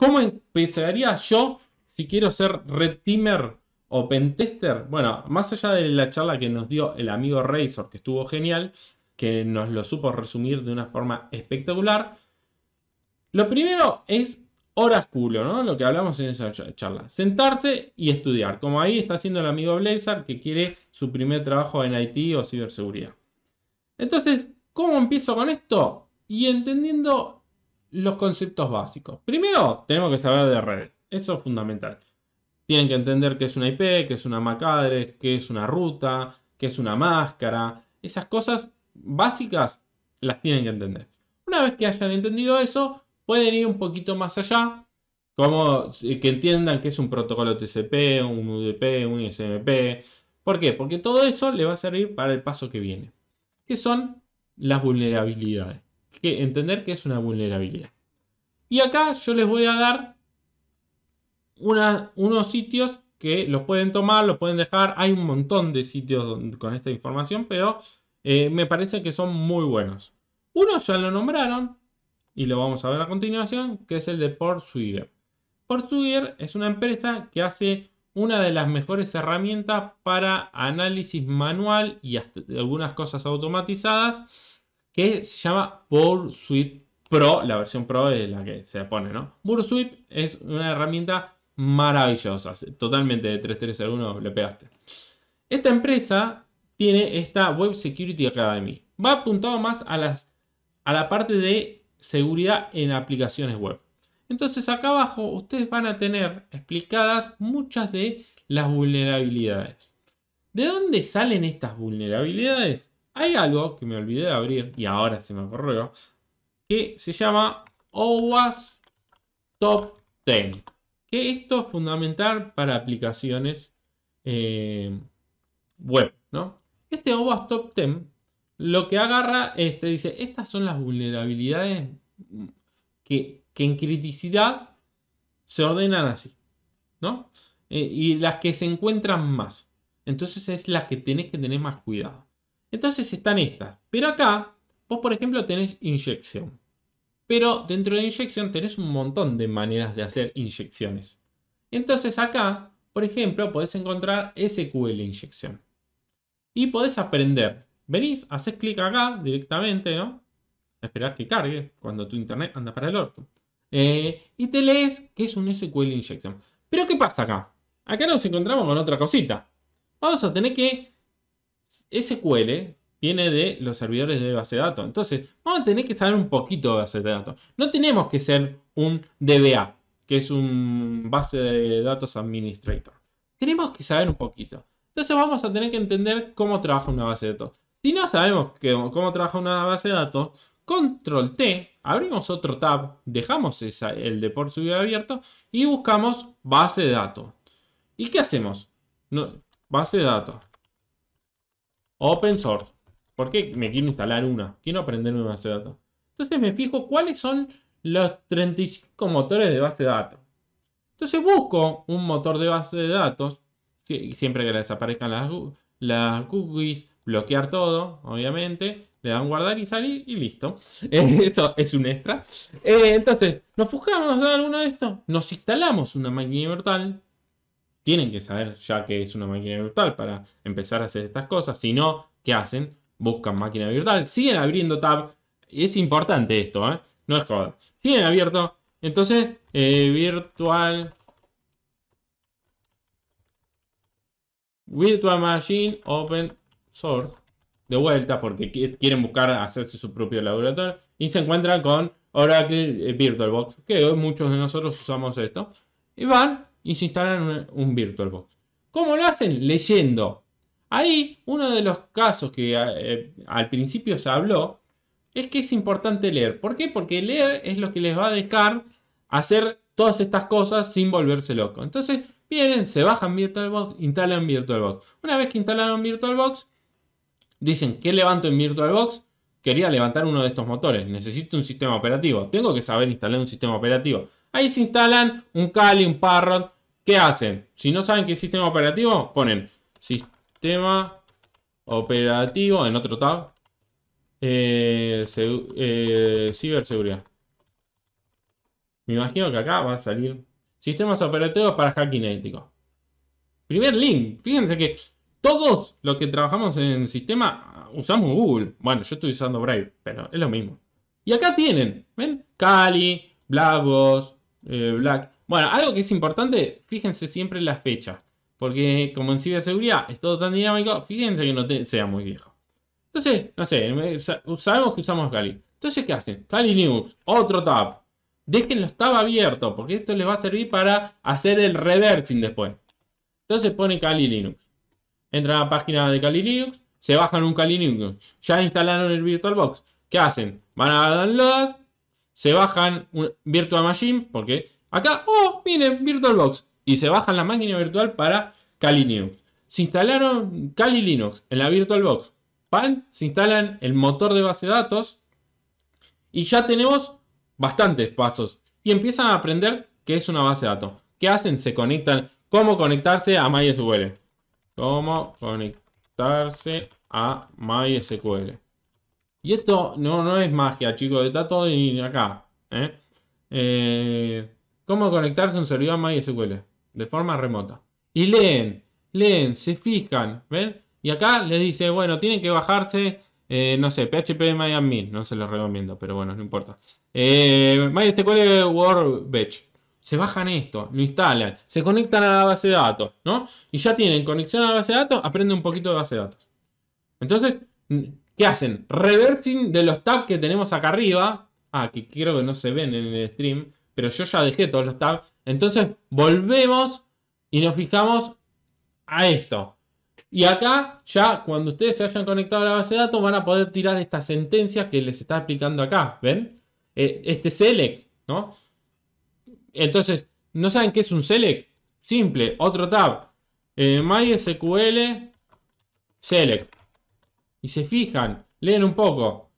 ¿Cómo empezaría yo si quiero ser red teamer o pentester? Bueno, más allá de la charla que nos dio el amigo Razor, que estuvo genial, que nos lo supo resumir de una forma espectacular. Lo primero es oráculo, ¿no? Lo que hablamos en esa charla. Sentarse y estudiar. Como ahí está haciendo el amigo Blazer, que quiere su primer trabajo en IT o ciberseguridad. Entonces, ¿cómo empiezo con esto? Y entendiendo los conceptos básicos. Primero, tenemos que saber de redes. Eso es fundamental. Tienen que entender qué es una IP, qué es una MAC address, qué es una ruta, qué es una máscara. Esas cosas básicas las tienen que entender. Una vez que hayan entendido eso, pueden ir un poquito más allá, como eh, que entiendan qué es un protocolo TCP, un UDP, un SMP. ¿Por qué? Porque todo eso le va a servir para el paso que viene, que son las vulnerabilidades que entender que es una vulnerabilidad. Y acá yo les voy a dar unos sitios que los pueden tomar, los pueden dejar. Hay un montón de sitios con esta información, pero eh, me parece que son muy buenos. Uno ya lo nombraron y lo vamos a ver a continuación, que es el de PortSwigger. PortSwigger es una empresa que hace una de las mejores herramientas para análisis manual y algunas cosas automatizadas que se llama Suite Pro. La versión Pro es la que se pone, ¿no? Suite es una herramienta maravillosa, totalmente de 3301 le pegaste. Esta empresa tiene esta Web Security Academy. Va apuntado más a, las, a la parte de seguridad en aplicaciones web. Entonces acá abajo ustedes van a tener explicadas muchas de las vulnerabilidades. ¿De dónde salen estas vulnerabilidades? Hay algo que me olvidé de abrir y ahora se me ocurrió que se llama OWASP Top 10. Que esto es fundamental para aplicaciones eh, web, ¿no? Este OWASP Top 10 lo que agarra este dice, estas son las vulnerabilidades que, en criticidad se ordenan así, ¿no? Eh, y las que se encuentran más. Entonces es las que tenés que tener más cuidado. Entonces están estas. Pero acá, vos por ejemplo tenés inyección. Pero dentro de inyección tenés un montón de maneras de hacer inyecciones. Entonces acá, por ejemplo, podés encontrar SQL inyección. Y podés aprender. Venís, haces clic acá directamente, ¿no? Esperás que cargue cuando tu internet anda para el orto. Eh, y te lees que es un SQL Inyección. Pero ¿qué pasa acá? Acá nos encontramos con otra cosita. Vamos a tener que SQL viene de los servidores de base de datos. Entonces, vamos a tener que saber un poquito de base de datos. No tenemos que ser un DBA, que es un base de datos administrator. Tenemos que saber un poquito. Entonces vamos a tener que entender cómo trabaja una base de datos. Si no sabemos cómo trabaja una base de datos, control T, abrimos otro tab, dejamos el de por subir abierto y buscamos base de datos. ¿Y qué hacemos? No, base de datos. Open source. ¿Por qué me quiero instalar una? Quiero aprender una base de datos. Entonces me fijo cuáles son los 35 motores de base de datos. Entonces busco un motor de base de datos, siempre que desaparezcan las, las cookies, bloquear todo, obviamente, le dan guardar y salir y listo. Eh, eso es un extra. Eh, entonces, nos buscamos alguno de estos, nos instalamos una máquina virtual tienen que saber ya que es una máquina virtual para empezar a hacer estas cosas. Si no, ¿qué hacen? Buscan máquina virtual, siguen abriendo tab. Es importante esto, ¿eh? No es joda. Siguen abierto. Entonces, eh, virtual... Virtual Machine Open Source. De vuelta, porque quieren buscar hacerse su propio laboratorio. Y se encuentran con Oracle eh, VirtualBox. Que hoy muchos de nosotros usamos esto. Y van y se instalan un VirtualBox. ¿Cómo lo hacen? Leyendo. Ahí uno de los casos que eh, al principio se habló es que es importante leer. ¿Por qué? Porque leer es lo que les va a dejar hacer todas estas cosas sin volverse loco. Entonces vienen, se bajan VirtualBox, instalan VirtualBox. Una vez que instalaron VirtualBox, dicen, ¿qué levanto en VirtualBox? Quería levantar uno de estos motores, necesito un sistema operativo, tengo que saber instalar un sistema operativo. Ahí se instalan un Kali, un Parrot. ¿Qué hacen? Si no saben qué sistema operativo, ponen sistema operativo en otro tab. ciberseguridad. Me imagino que acá va a salir sistemas operativos para hacking ético. Primer link. Fíjense que todos los que trabajamos en el sistema usamos Google. Bueno, yo estoy usando Brave, pero es lo mismo. Y acá tienen, ¿ven? Kali, Blackboss. Eh, Black. Bueno, algo que es importante, fíjense siempre en las fecha. Porque como en ciberseguridad es todo tan dinámico, fíjense que no sea muy viejo. Entonces, no sé, sabemos que usamos Kali. Entonces, ¿qué hacen? Kali Linux, otro tab. Dejen los tab abiertos, porque esto les va a servir para hacer el reversing después. Entonces pone Kali Linux. Entran a la página de Kali Linux, se bajan un Kali Linux. Ya instalaron el VirtualBox. ¿Qué hacen? Van a download, se bajan un Virtual Machine, porque acá, oh, miren, VirtualBox, y se bajan la máquina virtual para Kali Linux. Se instalaron Kali Linux en la VirtualBox. Pan, se instalan el motor de base de datos y ya tenemos bastantes pasos y empiezan a aprender qué es una base de datos. ¿Qué hacen? Se conectan. ¿Cómo conectarse a MySQL? ¿Cómo conectarse a MySQL? Y esto no, no es magia, chicos, está todo acá. ¿eh? Eh, cómo conectarse a un servidor MySQL de forma remota. Y leen, leen, se fijan, ¿ven? Y acá les dice, bueno, tienen que bajarse, eh, no sé, PHP MyAdmin, no se los recomiendo, pero bueno, no importa. MySQL Workbench. Se bajan esto, lo instalan, se conectan a la base de datos, ¿no? Y ya tienen conexión a la base de datos, aprende un poquito de base de datos. Entonces, ¿Qué hacen? Reversing de los tabs que tenemos acá arriba. Ah, que creo que no se ven en el stream. Pero yo ya dejé todos los tabs. Entonces volvemos y nos fijamos a esto. Y acá ya cuando ustedes se hayan conectado a la base de datos van a poder tirar estas sentencias que les está explicando acá. ¿Ven? Eh, este select, ¿no? Entonces, ¿no saben qué es un select? Simple, otro tab. Eh, MySQL select. Y se fijan, leen un poco.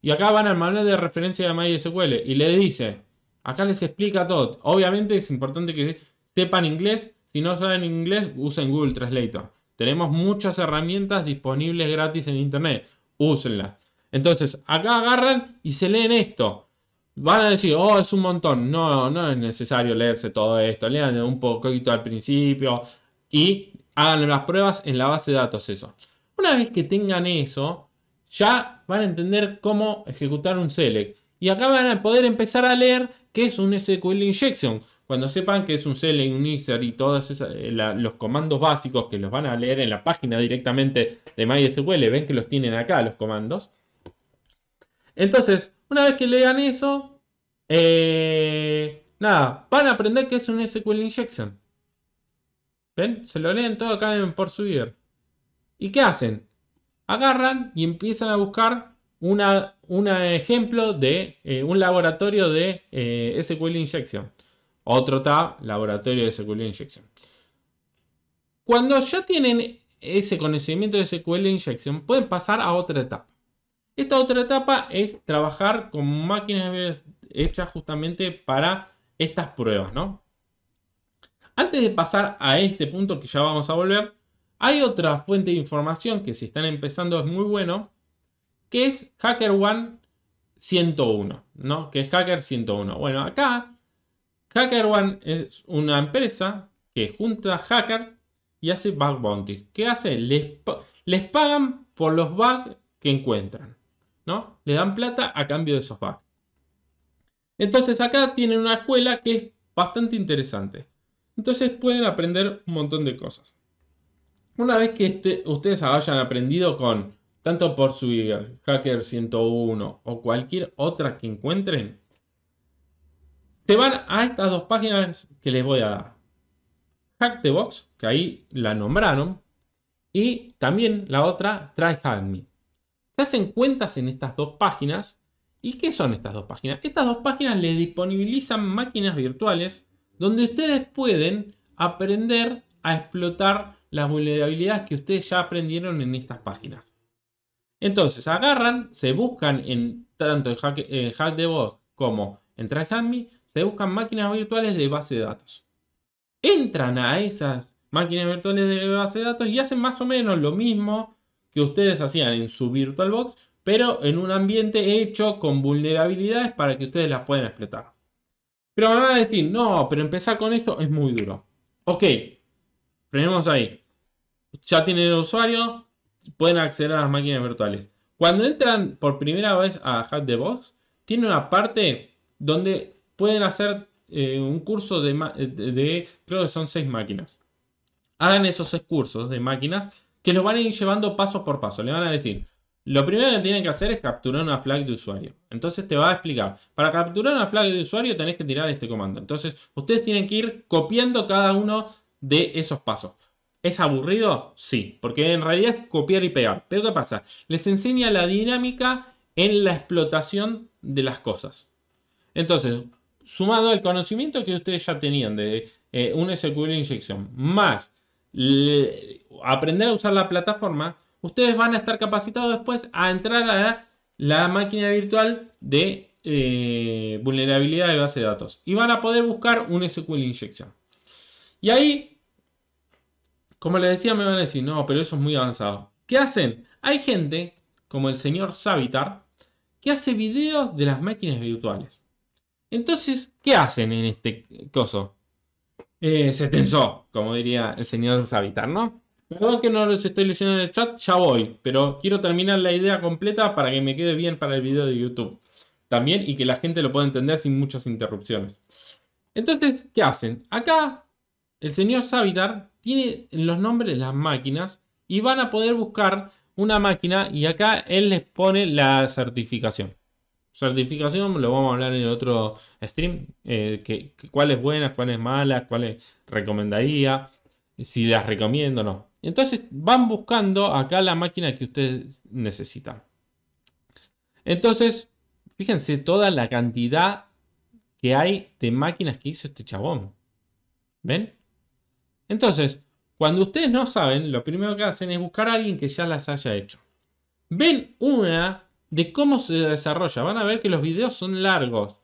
Y acá van al manual de referencia de MySQL y le dice, acá les explica todo. Obviamente es importante que sepan inglés. Si no saben inglés, usen Google Translator. Tenemos muchas herramientas disponibles gratis en Internet. Úsenlas. Entonces, acá agarran y se leen esto. Van a decir, oh, es un montón. No, no es necesario leerse todo esto. Lean un poquito al principio y hagan las pruebas en la base de datos eso. Una vez que tengan eso, ya van a entender cómo ejecutar un select. Y acá van a poder empezar a leer qué es un SQL injection. Cuando sepan que es un select, un insert y todos eh, los comandos básicos que los van a leer en la página directamente de MySQL, ven que los tienen acá los comandos. Entonces, una vez que lean eso, eh, nada, van a aprender qué es un SQL injection. ¿Ven? Se lo leen todo acá en por subir. ¿Y qué hacen? Agarran y empiezan a buscar un ejemplo de eh, un laboratorio de eh, SQL Injection. Otro tab, laboratorio de SQL Injection. Cuando ya tienen ese conocimiento de SQL Injection, pueden pasar a otra etapa. Esta otra etapa es trabajar con máquinas hechas justamente para estas pruebas, ¿no? Antes de pasar a este punto que ya vamos a volver, hay otra fuente de información que si están empezando es muy bueno, que es HackerOne 101, ¿no? Que es Hacker 101. Bueno, acá HackerOne es una empresa que junta hackers y hace bug bounties. ¿Qué hace? Les, les pagan por los bugs que encuentran, ¿no? Le dan plata a cambio de esos bugs. Entonces acá tienen una escuela que es bastante interesante. Entonces pueden aprender un montón de cosas. Una vez que este, ustedes hayan aprendido con, tanto por su Hacker 101 o cualquier otra que encuentren, se van a estas dos páginas que les voy a dar. Hack the Box, que ahí la nombraron, y también la otra, Try Hack Me. Se hacen cuentas en estas dos páginas. ¿Y qué son estas dos páginas? Estas dos páginas les disponibilizan máquinas virtuales donde ustedes pueden aprender a explotar las vulnerabilidades que ustedes ya aprendieron en estas páginas. Entonces, agarran, se buscan en tanto en Hack, como en TryHandMe, se buscan máquinas virtuales de base de datos. Entran a esas máquinas virtuales de base de datos y hacen más o menos lo mismo que ustedes hacían en su VirtualBox, pero en un ambiente hecho con vulnerabilidades para que ustedes las puedan explotar. Pero van a decir, no, pero empezar con esto es muy duro. Ok, Frenemos ahí. Ya tienen el usuario, pueden acceder a las máquinas virtuales. Cuando entran por primera vez a Hack the Box, tiene una parte donde pueden hacer eh, un curso eh, de, de, creo que son seis máquinas. Hagan esos seis cursos de máquinas que los van a ir llevando paso por paso. Le van a decir, lo primero que tienen que hacer es capturar una flag de usuario. Entonces te va a explicar, para capturar una flag de usuario tenés que tirar este comando. Entonces ustedes tienen que ir copiando cada uno de esos pasos. ¿Es aburrido? Sí, porque en realidad es copiar y pegar. Pero ¿qué pasa? Les enseña la dinámica en la explotación de las cosas. Entonces, sumado al conocimiento que ustedes ya tenían de eh, un SQL Injection, más aprender a usar la plataforma, ustedes van a estar capacitados después a entrar a la, máquina virtual de eh, vulnerabilidad de base de datos y van a poder buscar un SQL Injection. Y ahí, como les decía, me van a decir, no, pero eso es muy avanzado. ¿Qué hacen? Hay gente, como el señor Savitar, que hace videos de las máquinas virtuales. Entonces, ¿qué hacen en este coso? Eh, se tensó, como diría el señor Savitar, ¿no? Perdón que no los estoy leyendo en el chat, ya voy, pero quiero terminar la idea completa para que me quede bien para el video de YouTube. También y que la gente lo pueda entender sin muchas interrupciones. Entonces, ¿qué hacen? Acá el señor Savitar tiene los nombres de las máquinas y van a poder buscar una máquina y acá él les pone la certificación. Certificación lo vamos a hablar en el otro stream, eh, que, cuál es buena, cuál es mala, cuál es, recomendaría, si las recomiendo o no. Entonces van buscando acá la máquina que ustedes necesitan. Entonces, fíjense toda la cantidad que hay de máquinas que hizo este chabón. ¿Ven? Entonces, cuando ustedes no saben, lo primero que hacen es buscar a alguien que ya las haya hecho. Ven una de cómo se desarrolla. Van a ver que los videos son largos.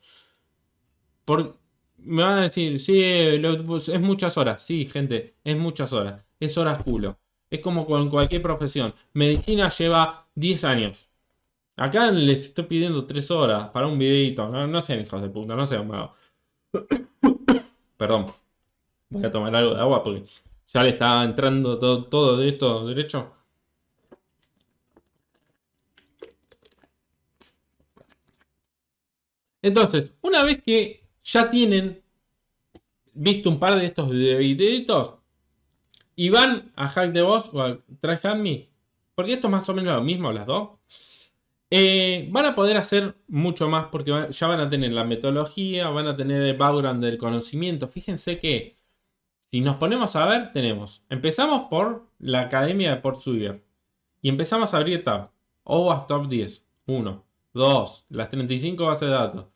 Por, me van a decir, sí, es muchas horas. Sí, gente, es muchas horas. Es horas culo. Es como con cualquier profesión. Medicina lleva 10 años. Acá les estoy pidiendo 3 horas para un videito. No, sean hijos de puta, no sean Perdón voy a tomar algo de agua porque ya le está entrando todo, de esto derecho. Entonces, una vez que ya tienen visto un par de estos videitos y van a Hack the Boss o a Try Hack Me, porque esto es más o menos lo mismo, las dos, eh, van a poder hacer mucho más porque ya van a tener la metodología, van a tener el background del conocimiento. Fíjense que si nos ponemos a ver, tenemos. Empezamos por la academia de Port Sugar. Y empezamos a abrir tab. OWASP Top 10. 1, 2, las 35 bases de datos.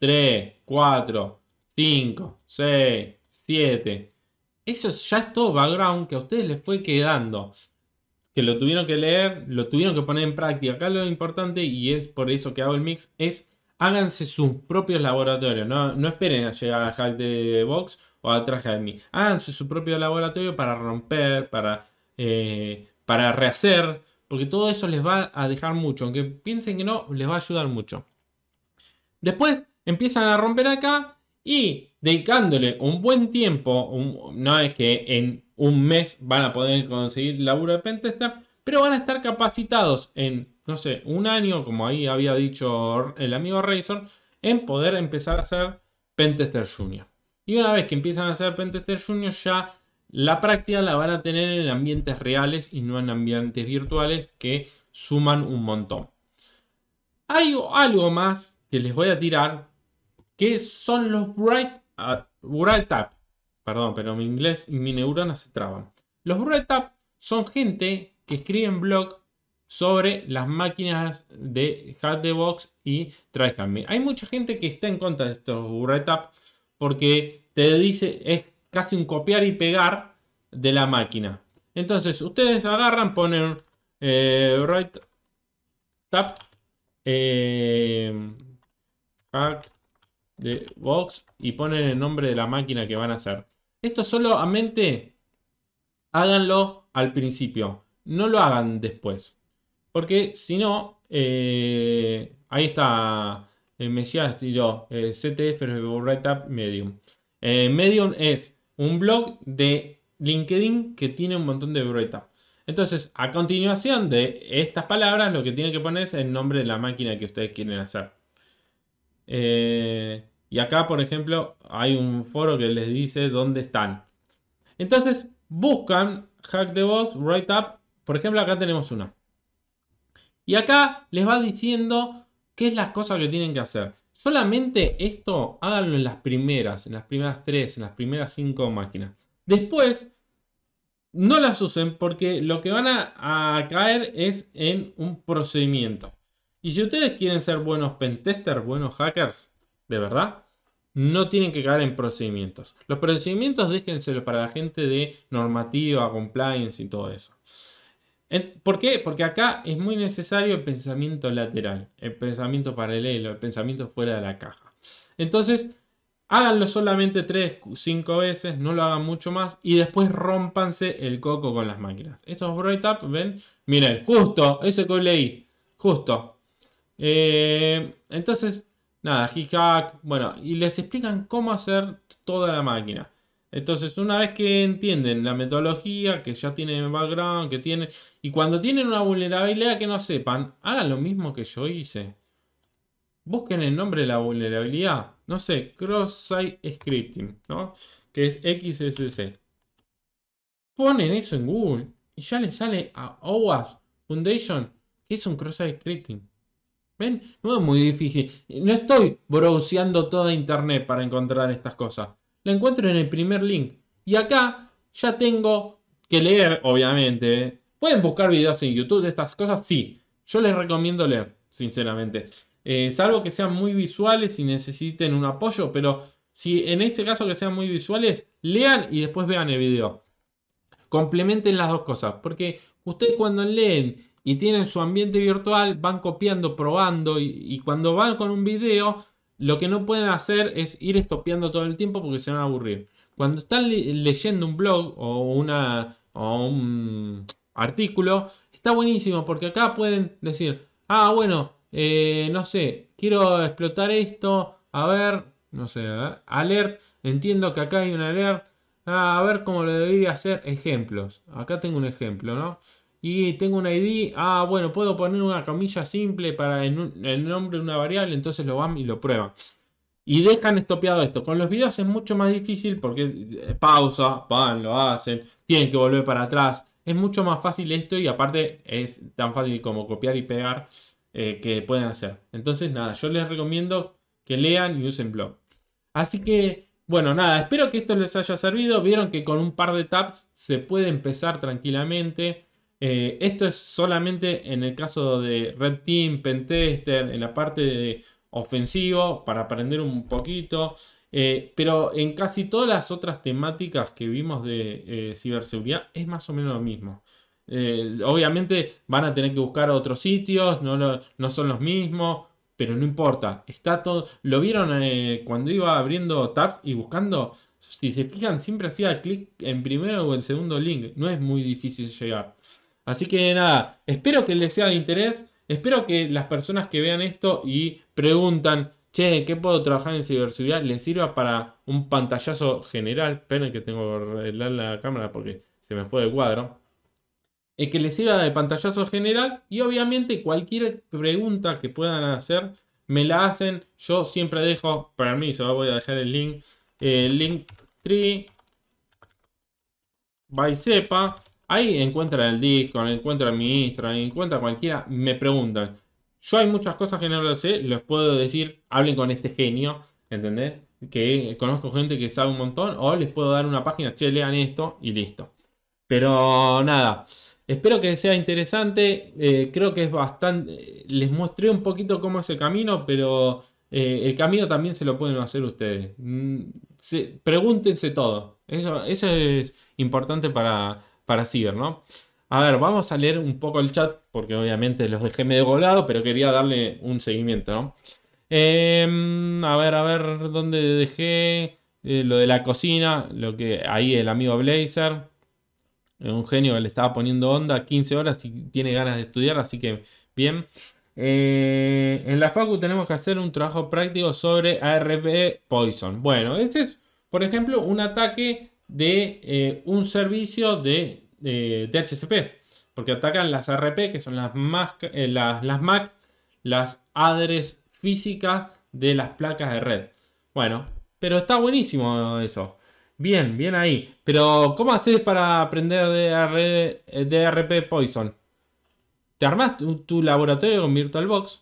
3, 4, 5, 6, 7. Eso ya es todo background que a ustedes les fue quedando. Que lo tuvieron que leer, lo tuvieron que poner en práctica. Acá lo importante, y es por eso que hago el mix, es háganse sus propios laboratorios. No, no esperen a llegar a Hack de Box o atrás de mí. Ah, su propio laboratorio para romper, para, eh, para rehacer, porque todo eso les va a dejar mucho. Aunque piensen que no, les va a ayudar mucho. Después empiezan a romper acá y dedicándole un buen tiempo, no es que en un mes van a poder conseguir laburo de pentester, pero van a estar capacitados en, no sé, un año, como ahí había dicho el amigo Razor, en poder empezar a hacer pentester junior. Y una vez que empiezan a hacer pentester junior, ya la práctica la van a tener en ambientes reales y no en ambientes virtuales que suman un montón. Hay algo más que les voy a tirar que son los Bright, uh, Perdón, pero mi inglés y mi neurona se traban. Los Bright Up son gente que escribe en blog sobre las máquinas de Hat the Box y TryHandMe. Hay mucha gente que está en contra de estos Bright Up porque te dice, es casi un copiar y pegar de la máquina. Entonces, ustedes agarran, ponen eh, right tap eh, hack de box y ponen el nombre de la máquina que van a hacer. Esto solamente háganlo al principio, no lo hagan después. Porque si no, eh, ahí está Mesías tiró CTF Write Up Medium. Eh, Medium es un blog de LinkedIn que tiene un montón de write up. Entonces, a continuación de estas palabras, lo que tienen que poner es el nombre de la máquina que ustedes quieren hacer. Eh, y acá, por ejemplo, hay un foro que les dice dónde están. Entonces, buscan Hack the Box, Write Up. Por ejemplo, acá tenemos una. Y acá les va diciendo ¿Qué es la cosa que tienen que hacer? Solamente esto háganlo en las primeras, en las primeras tres, en las primeras cinco máquinas. Después, no las usen porque lo que van a, caer es en un procedimiento. Y si ustedes quieren ser buenos pentesters, buenos hackers, de verdad, no tienen que caer en procedimientos. Los procedimientos déjenselo para la gente de normativa, compliance y todo eso. ¿Por qué? Porque acá es muy necesario el pensamiento lateral, el pensamiento paralelo, el pensamiento fuera de la caja. Entonces, háganlo solamente 3, 5 veces, no lo hagan mucho más y después rompanse el coco con las máquinas. Estos bright up, ven, miren, justo, ese que leí, justo. Eh, entonces, nada, hijack, bueno, y les explican cómo hacer toda la máquina. Entonces, una vez que entienden la metodología, que ya tienen background, que tienen. Y cuando tienen una vulnerabilidad que no sepan, hagan lo mismo que yo hice. Busquen el nombre de la vulnerabilidad. No sé, cross-site scripting, ¿no? Que es XSC. Ponen eso en Google y ya les sale a OWASP Foundation, que es un cross-site scripting. ¿Ven? No es muy difícil. No estoy browseando toda internet para encontrar estas cosas la encuentro en el primer link. Y acá ya tengo que leer, obviamente. ¿Pueden buscar videos en YouTube de estas cosas? Sí, yo les recomiendo leer, sinceramente. Eh, salvo que sean muy visuales y necesiten un apoyo, pero si en ese caso que sean muy visuales, lean y después vean el video. Complementen las dos cosas, porque ustedes cuando leen y tienen su ambiente virtual, van copiando, probando y, y cuando van con un video, lo que no pueden hacer es ir estopeando todo el tiempo porque se van a aburrir. Cuando están leyendo un blog o, una, o un artículo, está buenísimo porque acá pueden decir, ah, bueno, eh, no sé, quiero explotar esto, a ver, no sé, alert, entiendo que acá hay un alert, ah, a ver cómo lo debería hacer, ejemplos, acá tengo un ejemplo, ¿no? y tengo un ID, ah, bueno, puedo poner una camilla simple para el, el nombre de una variable, entonces lo van y lo prueban. Y dejan estopeado esto. Con los videos es mucho más difícil porque eh, pausa, van, lo hacen, tienen que volver para atrás. Es mucho más fácil esto y aparte es tan fácil como copiar y pegar eh, que pueden hacer. Entonces, nada, yo les recomiendo que lean y usen blog. Así que, bueno, nada, espero que esto les haya servido. Vieron que con un par de tabs se puede empezar tranquilamente eh, esto es solamente en el caso de Red Team, Pentester, en la parte de ofensivo, para aprender un poquito. Eh, pero en casi todas las otras temáticas que vimos de eh, ciberseguridad es más o menos lo mismo. obviamente van a tener que buscar otros sitios, no, no son los mismos, pero no importa. Está todo. Lo vieron cuando iba abriendo Tab y buscando. Si se fijan, siempre hacía clic en primero o en segundo link. No es muy difícil llegar. Así que nada, espero que les sea de interés. Espero que las personas que vean esto y preguntan, che, ¿qué puedo trabajar en ciberseguridad? Les sirva para un pantallazo general. Esperen que tengo que arreglar la cámara porque se me fue de cuadro. Es eh, que les sirva de pantallazo general y obviamente cualquier pregunta que puedan hacer, me la hacen. Yo siempre dejo, permiso, voy a dejar el link, el link tree by sepa. Ahí encuentran el disco, encuentra mi Instagram, encuentran cualquiera. Me preguntan. Yo hay muchas cosas que no lo sé, les puedo decir, hablen con este genio, ¿entendés? Que conozco gente que sabe un montón, o les puedo dar una página, che, lean esto y listo. Pero nada, espero que sea interesante. Eh, creo que es bastante. Les mostré un poquito cómo es el camino, pero eh, el camino también se lo pueden hacer ustedes. Mm, pregúntense todo. eso es importante para para seguir, ¿no? A ver, vamos a leer un poco el chat, porque obviamente los dejé medio colgado, pero quería darle un seguimiento, ¿no? Em, a ver, a ver, ¿dónde dejé? Eh, lo de la cocina, lo que ahí el amigo Blazer, eh, un genio que le estaba poniendo onda, 15 horas y tiene ganas de estudiar, así que bien. Eh, en la Facu tenemos que hacer un trabajo práctico sobre ARP e Poison. Bueno, este es, por ejemplo, un ataque de eh, un servicio de, eh, de, porque atacan las RP, que son las, MAC, eh, las, las, MAC, las adres físicas de las placas de red. Bueno, pero está buenísimo eso. Bien, bien ahí. Pero, ¿cómo haces para aprender de RP Poison? Te armas tu, laboratorio con VirtualBox.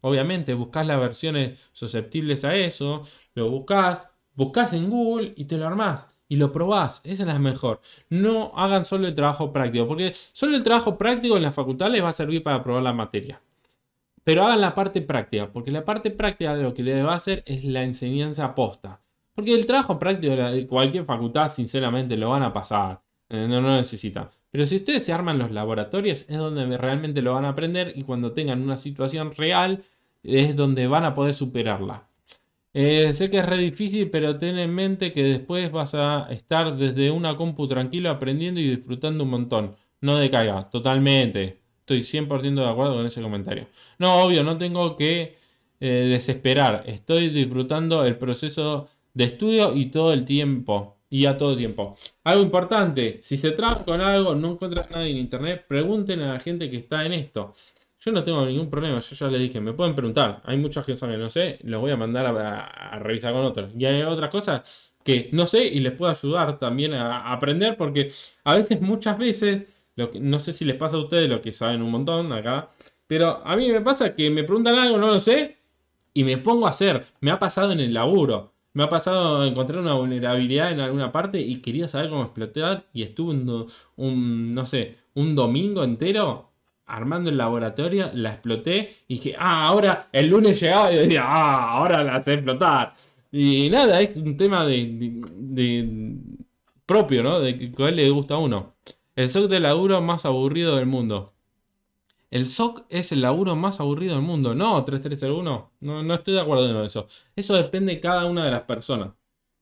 Obviamente, buscas las versiones susceptibles a eso, lo buscas, buscas en Google y te lo armas y lo probás. Esa es la mejor. No hagan solo el trabajo práctico, porque solo el trabajo práctico en la facultad les va a servir para probar la materia. Pero hagan la parte práctica, porque la parte práctica lo que les va a hacer es la enseñanza aposta, Porque el trabajo práctico de cualquier facultad, sinceramente, lo van a pasar. Eh, no, no lo necesitan. Pero si ustedes se arman los laboratorios, es donde realmente lo van a aprender y cuando tengan una situación real, es donde van a poder superarla. Eh, sé que es re difícil, pero ten en mente que después vas a estar desde una compu tranquilo aprendiendo y disfrutando un montón. No decaiga, totalmente. Estoy 100% de acuerdo con ese comentario. No, obvio, no tengo que eh, desesperar. Estoy disfrutando el proceso de estudio y todo el tiempo. Y a todo tiempo. Algo importante, si se traba con algo, no encuentras nada en internet, pregunten a la gente que está en esto. Yo no tengo ningún problema, yo ya les dije, me pueden preguntar. Hay muchas cosas que no sé, los voy a mandar a, revisar con otros. Y hay otras cosas que no sé y les puedo ayudar también a, aprender, porque a veces, muchas veces, no sé si les pasa a ustedes, lo que saben un montón acá, pero a mí me pasa que me preguntan algo, no lo sé, y me pongo a hacer. Me ha pasado en el laburo. Me ha pasado encontrar una vulnerabilidad en alguna parte y quería saber cómo explotar y estuve un no sé, un domingo entero armando el laboratorio, la exploté y dije, ah, ahora el lunes llegaba y decía, ah, ahora la sé explotar. Y nada, es un tema de, propio, ¿no? De que a él le gusta a uno. El SOC de laburo más aburrido del mundo. El SOC es el laburo más aburrido del mundo. No, 3301. No, no estoy de acuerdo en eso. Eso depende de cada una de las personas.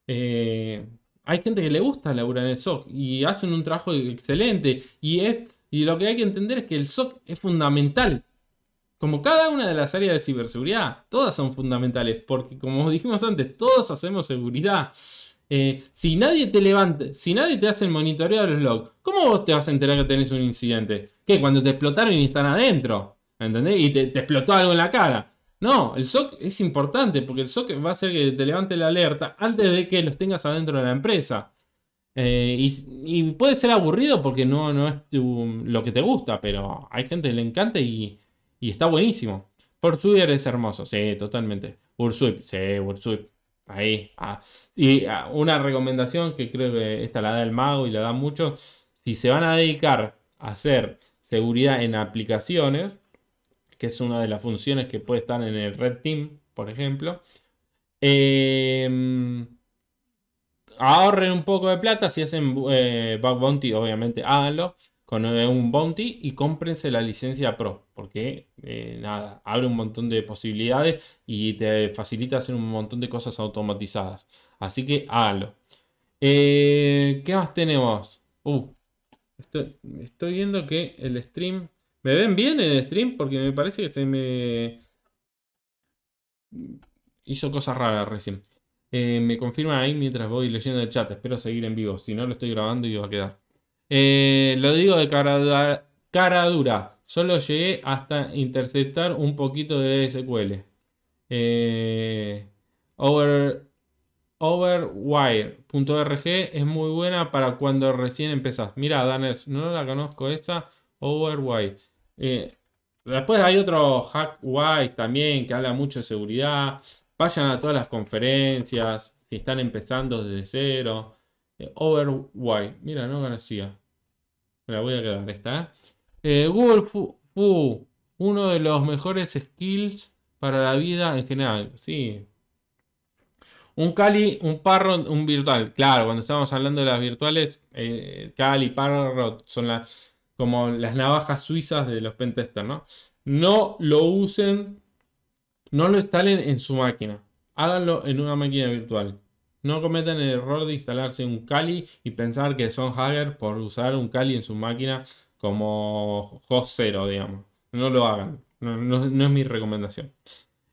Eh, hay gente que le gusta el laburo en el SOC y hacen un trabajo excelente. Y es y lo que hay que entender es que el SOC es fundamental. Como cada una de las áreas de ciberseguridad, todas son fundamentales, porque como dijimos antes, todos hacemos seguridad. Eh, si nadie te levanta, si nadie te hace el monitoreo de los logs, ¿cómo vos te vas a enterar que tenés un incidente? Que cuando te explotaron y están adentro, ¿entendés? Y te, te explotó algo en la cara. No, el SOC es importante porque el SOC va a hacer que te levante la alerta antes de que los tengas adentro de la empresa. Eh, y, puede ser aburrido porque no, no es lo que te gusta, pero hay gente que le encanta y, está buenísimo. Por Twitter es hermoso, sí, totalmente. Ursuip, sí, Ahí. Ah. Y ah, una recomendación que creo que esta la da el mago y la da mucho. Si se van a dedicar a hacer seguridad en aplicaciones, que es una de las funciones que puede estar en el Red Team, por ejemplo. Eh, ahorren un poco de plata. Si hacen eh, Bug Bounty, obviamente háganlo con un Bounty y cómprense la licencia Pro. Porque eh, nada, abre un montón de posibilidades y te facilita hacer un montón de cosas automatizadas. Así que háganlo. Eh, ¿Qué más tenemos? Uh, estoy, estoy viendo que el stream. ¿Me ven bien en el stream? Porque me parece que se me. Hizo cosas raras recién. Eh, me confirman ahí mientras voy leyendo el chat. Espero seguir en vivo. Si no, lo estoy grabando y va a quedar. Eh, lo digo de cara, dura. Solo llegué hasta interceptar un poquito de SQL. Eh, over, overwire.org es muy buena para cuando recién empezás. Mira, Daners, no la conozco esta. Overwire. después hay otro Hackwise también que habla mucho de seguridad. Vayan a todas las conferencias, si están empezando desde cero. Eh, Overwhite, mira, no García? Me la voy a quedar esta. ¿eh? Eh, Google Foo. uno de los mejores skills para la vida en general. Sí. Un Cali, un Parrot, un virtual. Claro, cuando estamos hablando de las virtuales, eh, Cali, Parrot son las como las navajas suizas de los pentesters, ¿no? No lo usen no lo instalen en su máquina. Háganlo en una máquina virtual. No cometan el error de instalarse un Kali y pensar que son hackers por usar un Kali en su máquina como host cero, digamos. No lo hagan. No, es mi recomendación.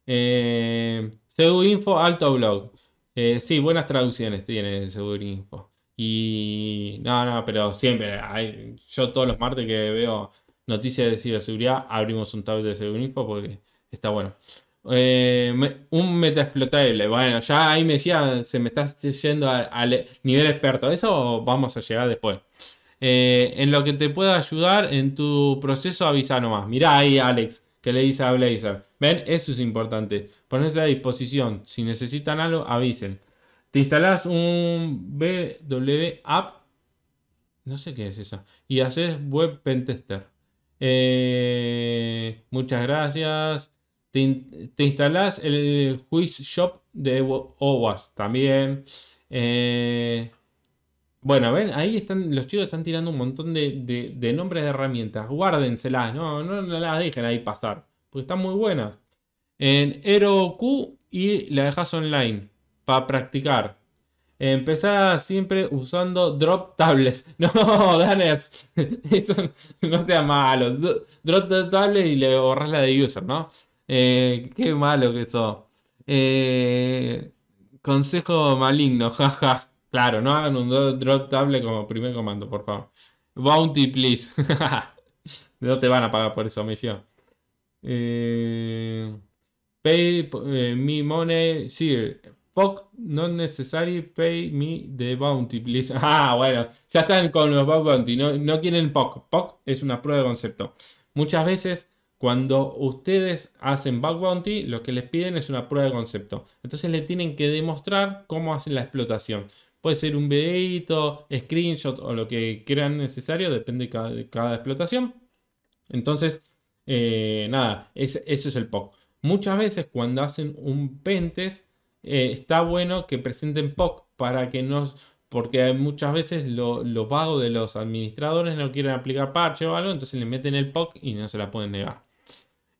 Eh, Segurinfo Alto Blog. Eh, sí, buenas traducciones tiene Segurinfo. Y no, no, pero siempre, yo todos los martes que veo noticias de ciberseguridad, abrimos un tablet de Segurinfo porque está bueno. Eh, un meta explotable. Bueno, ya ahí me decía, se me está yendo al nivel experto. Eso vamos a llegar después. Eh, en lo que te pueda ayudar en tu proceso, avisa nomás. Mirá ahí, Alex, que le dice a Blazer. Ven, eso es importante. Ponerse a disposición. Si necesitan algo, avisen. Te instalas un BW App. No sé qué es eso. Y haces web pentester. Eh, muchas gracias. Te, instalás instalas el Quiz Shop de OWASP también. Eh, bueno, ven, ahí están, los chicos están tirando un montón de, nombres de herramientas. Guárdenselas, no, no las dejen ahí pasar. Porque están muy buenas. En EroQ y la dejas online para practicar. Empezar siempre usando drop tablets. No, Danes, esto no sea malo. Drop tablets y le borras la de user, ¿no? Eh, qué malo que eso eh, consejo maligno, jaja. Claro, no hagan un drop table como primer comando, por favor. Bounty, please. no te van a pagar por esa omisión. Eh, pay me money, sir. POC no necessary, pay me the bounty, please. Ah, bueno, ya están con los bounty, no, no quieren POC. POC es una prueba de concepto. Muchas veces cuando ustedes hacen bug bounty, lo que les piden es una prueba de concepto. Entonces le tienen que demostrar cómo hacen la explotación. Puede ser un videito, screenshot o lo que crean necesario, depende de cada, explotación. Entonces, eh, nada, eso es el POC. Muchas veces cuando hacen un pentest, eh, está bueno que presenten POC para que no... Porque muchas veces los lo de los administradores no quieren aplicar parche o algo, entonces le meten el POC y no se la pueden negar.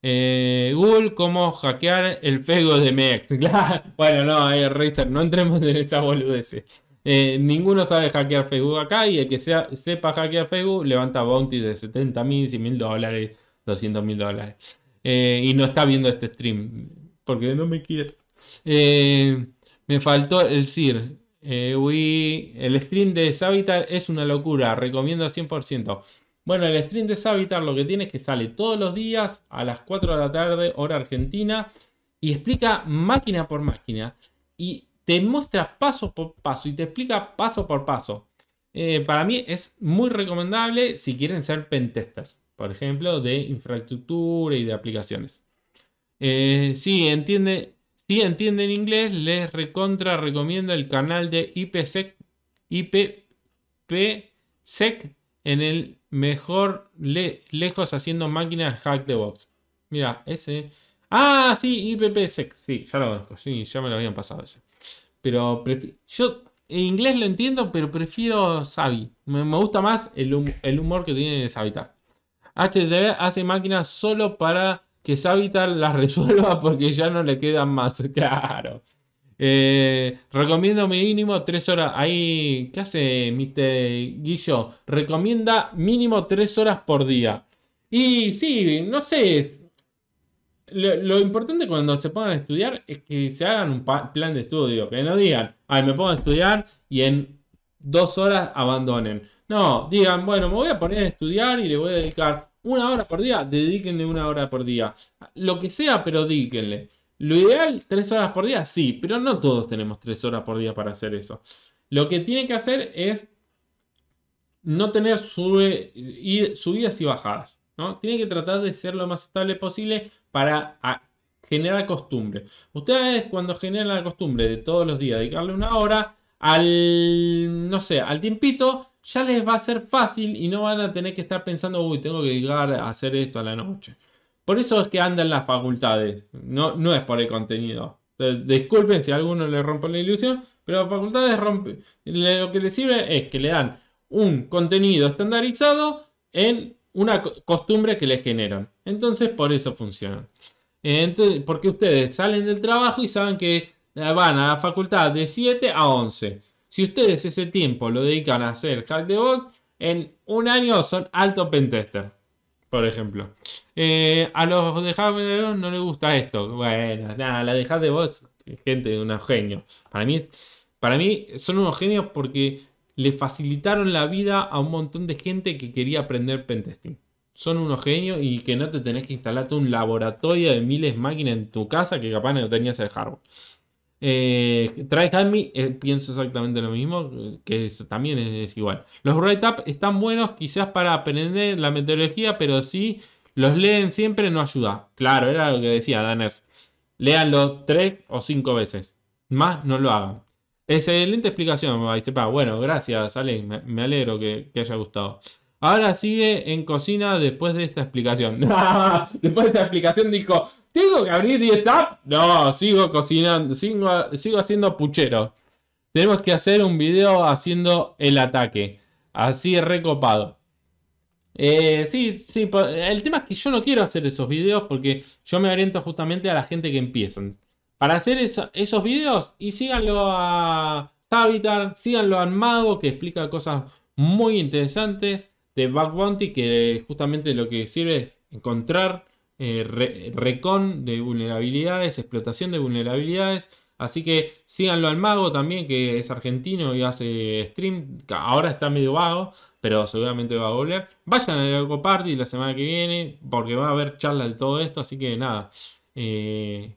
Eh, Google, cómo hackear el Fego de Mex. bueno, no, eh, Razer, no entremos en esa boludez. Eh, ninguno sabe hackear Facebook acá y el que sea, sepa hackear Facebook levanta bounty de 70 mil, 100 mil dólares, 200 mil dólares. Eh, y no está viendo este stream porque no me quiere. me faltó el CIR. el stream de Savitar es una locura, recomiendo 100%. Bueno, el stream de Savitar lo que tiene es que sale todos los días a las 4 de la tarde, hora argentina, y explica máquina por máquina. Y te muestra paso por paso y te explica paso por paso. Eh, para mí es muy recomendable si quieren ser pentesters, por ejemplo, de infraestructura y de aplicaciones. Eh, si, entiende, entienden inglés, les recontra recomiendo el canal de IPsec, IPPsec en el Mejor le, lejos haciendo máquinas hack the box. Mira, ese. Ah, sí, Sex, Sí, ya lo conozco. Sí, ya me lo habían pasado ese. Pero yo en inglés lo entiendo, pero prefiero sabi Me, me, gusta más el, humor que tiene Savitar. HD hace máquinas solo para que Savitar las resuelva porque ya no le quedan más. Claro. Eh, recomiendo mínimo tres horas. Ahí, ¿qué hace Mr. Guillo? Recomienda mínimo tres horas por día. Y sí, no sé. Lo, importante cuando se pongan a estudiar es que se hagan un plan de estudio. Que no digan, ay, me pongo a estudiar y en dos horas abandonen. No, digan, bueno, me voy a poner a estudiar y le voy a dedicar una hora por día. Dedíquenle una hora por día. Lo que sea, pero dedíquenle. Lo ideal, tres horas por día, sí, pero no todos tenemos tres horas por día para hacer eso. Lo que tiene que hacer es no tener sube, subidas y bajadas. ¿no? Tiene que tratar de ser lo más estable posible para ah, generar costumbre. Ustedes cuando generan la costumbre de todos los días dedicarle una hora al, no sé, al tiempito, ya les va a ser fácil y no van a tener que estar pensando, uy, tengo que llegar a hacer esto a la noche. Por eso es que andan las facultades, no, no es por el contenido. Eh, disculpen si a alguno le rompe la ilusión, pero las facultades rompe, lo que les sirve es que le dan un contenido estandarizado en una costumbre que le generan. Entonces por eso funcionan. porque ustedes salen del trabajo y saben que eh, van a la facultad de 7 a 11. Si ustedes ese tiempo lo dedican a hacer hack de bot, en un año son alto pentester por ejemplo. Eh, a los de bots no les gusta esto. Bueno, nada, la de de bots, gente de unos genios. Para mí, para mí son unos genios porque le facilitaron la vida a un montón de gente que quería aprender pentesting. Son unos genios y que no te tenés que instalarte un laboratorio de miles de máquinas en tu casa que capaz no tenías el hardware. Eh, Try eh, pienso exactamente lo mismo, que también es, igual. Los write-up están buenos quizás para aprender la meteorología pero si los leen siempre no ayuda. Claro, era lo que decía Daners. Leanlo tres o cinco veces. Más no lo hagan. Excelente explicación, Bueno, gracias, Ale, Me, alegro que haya gustado. Ahora sigue en cocina después de esta explicación. después de esta explicación dijo, ¿Tengo que abrir 10 tap? No, sigo cocinando, sigo, sigo haciendo puchero. Tenemos que hacer un video haciendo el ataque. Así recopado. Eh, sí, sí, el tema es que yo no quiero hacer esos videos porque yo me oriento justamente a la gente que empiezan. Para hacer esos videos, y síganlo a Savitar, síganlo a Mago que explica cosas muy interesantes de Back Bounty, que justamente lo que sirve es encontrar eh, recon de vulnerabilidades, explotación de vulnerabilidades. Así que síganlo al mago también, que es argentino y hace stream. Ahora está medio vago, pero seguramente va a volver. Vayan al Eco Party la semana que viene, porque va a haber charla de todo esto. Así que nada. Eh,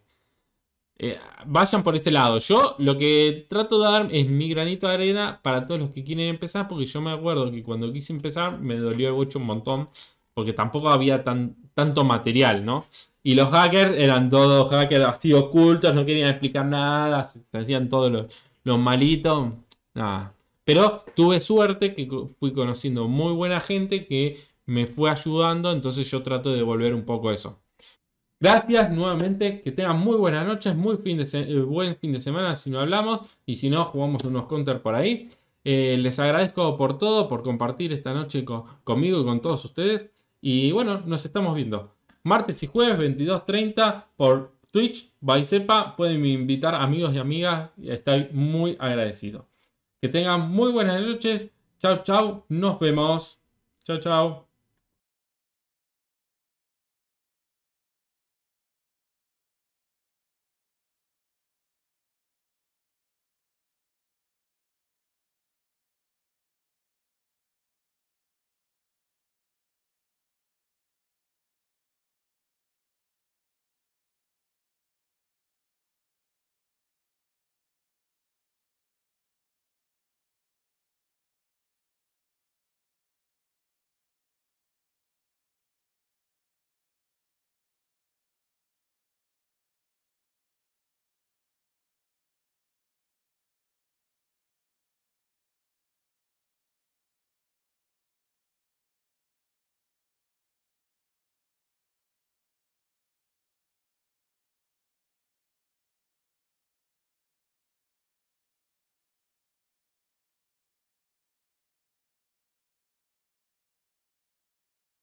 eh, vayan por este lado. Yo lo que trato de dar es mi granito de arena para todos los que quieren empezar, porque yo me acuerdo que cuando quise empezar me dolió el bocho un montón porque tampoco había tan, tanto material, ¿no? Y los hackers eran todos hackers así ocultos, no querían explicar nada, se hacían todos los, los malitos, nada. Pero tuve suerte que fui conociendo muy buena gente que me fue ayudando, entonces yo trato de devolver un poco eso. Gracias nuevamente, que tengan muy buenas noches, muy fin de eh, buen fin de semana si no hablamos y si no jugamos unos counter por ahí. Eh, les agradezco por todo, por compartir esta noche conmigo y con todos ustedes. Y bueno, nos estamos viendo. Martes y jueves 22.30 por Twitch, sepa Pueden invitar amigos y amigas. Estoy muy agradecido. Que tengan muy buenas noches. Chao, chao. Nos vemos. Chao, chao.